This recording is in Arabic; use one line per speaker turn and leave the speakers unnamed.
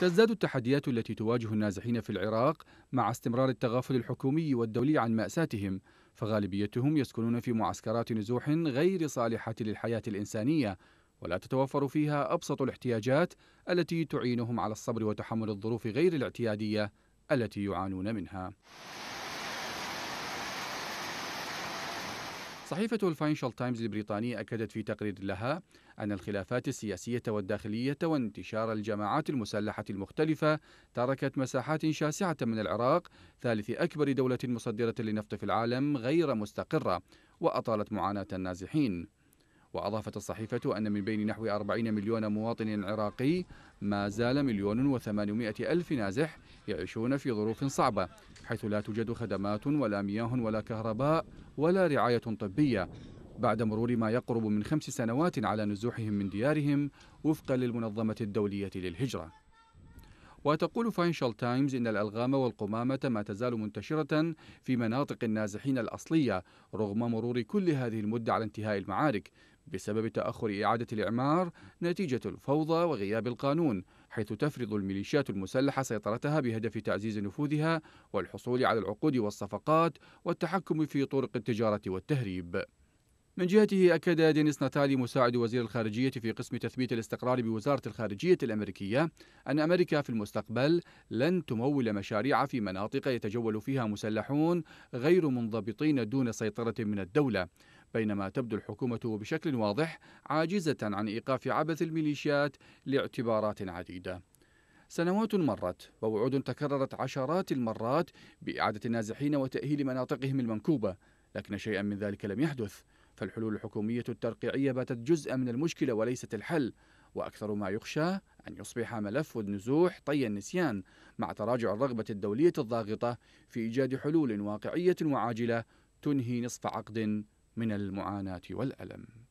تزداد التحديات التي تواجه النازحين في العراق مع استمرار التغافل الحكومي والدولي عن مأساتهم فغالبيتهم يسكنون في معسكرات نزوح غير صالحة للحياة الإنسانية ولا تتوفر فيها أبسط الاحتياجات التي تعينهم على الصبر وتحمل الظروف غير الاعتيادية التي يعانون منها صحيفة الفاينشال تايمز البريطانية أكدت في تقرير لها أن الخلافات السياسية والداخلية وانتشار الجماعات المسلحة المختلفة تركت مساحات شاسعة من العراق ثالث أكبر دولة مصدرة للنفط في العالم غير مستقرة وأطالت معاناة النازحين وأضافت الصحيفة أن من بين نحو 40 مليون مواطن عراقي ما زال مليون وثمانمائة ألف نازح يعيشون في ظروف صعبة حيث لا توجد خدمات ولا مياه ولا كهرباء ولا رعاية طبية بعد مرور ما يقرب من خمس سنوات على نزوحهم من ديارهم وفقا للمنظمة الدولية للهجرة وتقول فاينشال تايمز إن الألغام والقمامة ما تزال منتشرة في مناطق النازحين الأصلية رغم مرور كل هذه المدة على انتهاء المعارك بسبب تأخر إعادة الإعمار نتيجة الفوضى وغياب القانون حيث تفرض الميليشيات المسلحة سيطرتها بهدف تعزيز نفوذها والحصول على العقود والصفقات والتحكم في طرق التجارة والتهريب من جهته أكد دينيس ناتالي مساعد وزير الخارجية في قسم تثبيت الاستقرار بوزارة الخارجية الأمريكية أن أمريكا في المستقبل لن تمول مشاريع في مناطق يتجول فيها مسلحون غير منضبطين دون سيطرة من الدولة بينما تبدو الحكومة بشكل واضح عاجزة عن إيقاف عبث الميليشيات لاعتبارات عديدة سنوات مرت ووعود تكررت عشرات المرات بإعادة النازحين وتأهيل مناطقهم المنكوبة لكن شيئا من ذلك لم يحدث فالحلول الحكومية الترقيعية باتت جزءا من المشكلة وليست الحل وأكثر ما يخشى أن يصبح ملف النزوح طي النسيان مع تراجع الرغبة الدولية الضاغطة في إيجاد حلول واقعية وعاجلة تنهي نصف عقد من المعاناة والألم